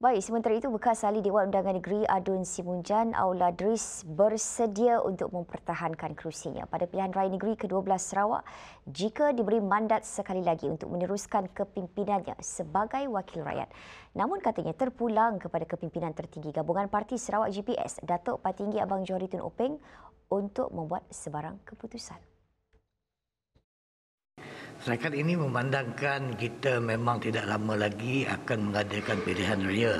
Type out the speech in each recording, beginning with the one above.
Baik, sementara itu bekas ahli Dewan Undangan Negeri Adun Simunjan Aula Dris bersedia untuk mempertahankan kerusinya pada pilihan raya negeri ke-12 Sarawak jika diberi mandat sekali lagi untuk meneruskan kepimpinannya sebagai wakil rakyat. Namun katanya terpulang kepada kepimpinan tertinggi gabungan parti Sarawak GPS, Datuk Patinggi Abang Johari Tun Openg untuk membuat sebarang keputusan. Syarikat ini memandangkan kita memang tidak lama lagi akan mengadakan pilihan raya.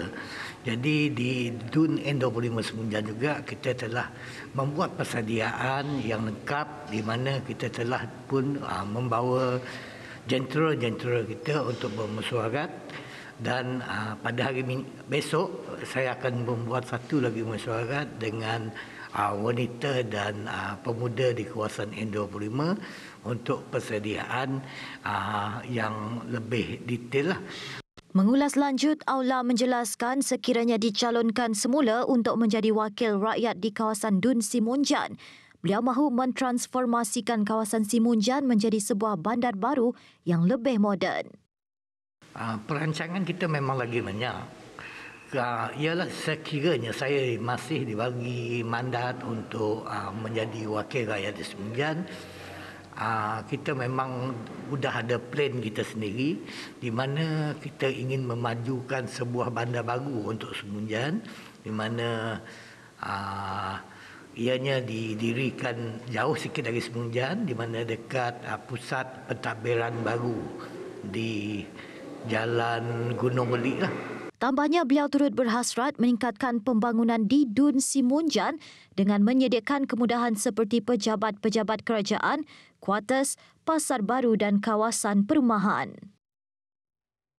Jadi di Dun N25 Semenjan juga kita telah membuat persediaan yang lengkap di mana kita telah pun uh, membawa jentera-jentera kita untuk bermesyuarat dan uh, pada hari besok saya akan membuat satu lagi mesyuarat dengan uh, wanita dan uh, pemuda di kawasan N25 untuk persediaan uh, yang lebih detail lah. Mengulas lanjut, Aula menjelaskan sekiranya dicalonkan semula untuk menjadi wakil rakyat di kawasan Dun Simunjan, beliau mahu mentransformasikan kawasan Simunjan menjadi sebuah bandar baru yang lebih moden. perancangan kita memang lagi banyak ialah sekiranya saya masih dibagi mandat untuk ah, menjadi wakil rakyat di Semenjan ah, kita memang sudah ada plan kita sendiri di mana kita ingin memajukan sebuah bandar baru untuk Semenjan di mana ah, ianya didirikan jauh sikit dari Semenjan di mana dekat pusat pentadbiran baru di Jalan Gunung Belik lah. Tambahnya, beliau turut berhasrat meningkatkan pembangunan di Dun Simunjan dengan menyediakan kemudahan seperti pejabat-pejabat kerajaan, kuartus, pasar baru dan kawasan perumahan.